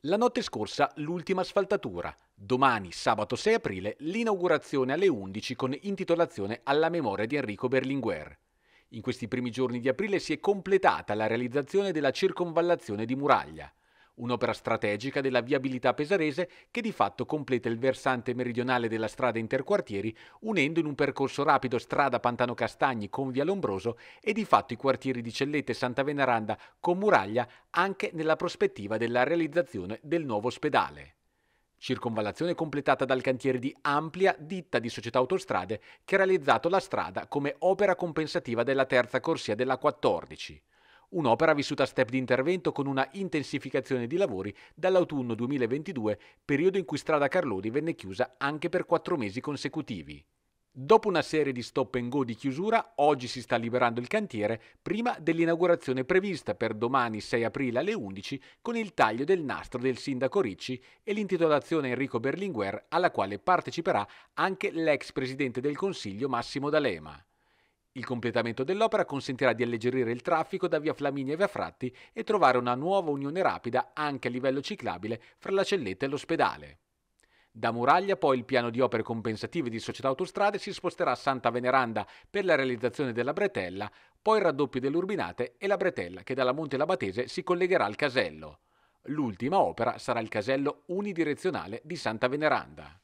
La notte scorsa l'ultima asfaltatura, domani sabato 6 aprile l'inaugurazione alle 11 con intitolazione alla memoria di Enrico Berlinguer. In questi primi giorni di aprile si è completata la realizzazione della circonvallazione di Muraglia un'opera strategica della viabilità pesarese che di fatto completa il versante meridionale della strada interquartieri, unendo in un percorso rapido strada Pantano Castagni con via Lombroso e di fatto i quartieri di Cellette e Santa Veneranda con Muraglia anche nella prospettiva della realizzazione del nuovo ospedale. Circonvallazione completata dal cantiere di Amplia, ditta di società autostrade, che ha realizzato la strada come opera compensativa della terza corsia della 14. Un'opera vissuta a step di intervento con una intensificazione di lavori dall'autunno 2022, periodo in cui strada Carlodi venne chiusa anche per quattro mesi consecutivi. Dopo una serie di stop and go di chiusura, oggi si sta liberando il cantiere prima dell'inaugurazione prevista per domani 6 aprile alle 11 con il taglio del nastro del sindaco Ricci e l'intitolazione Enrico Berlinguer alla quale parteciperà anche l'ex presidente del Consiglio Massimo D'Alema. Il completamento dell'opera consentirà di alleggerire il traffico da via Flaminia e via Fratti e trovare una nuova unione rapida anche a livello ciclabile fra la Celletta e l'ospedale. Da Muraglia poi il piano di opere compensative di Società Autostrade si sposterà a Santa Veneranda per la realizzazione della bretella, poi il raddoppio dell'Urbinate e la bretella che dalla Monte Labatese si collegherà al casello. L'ultima opera sarà il casello unidirezionale di Santa Veneranda.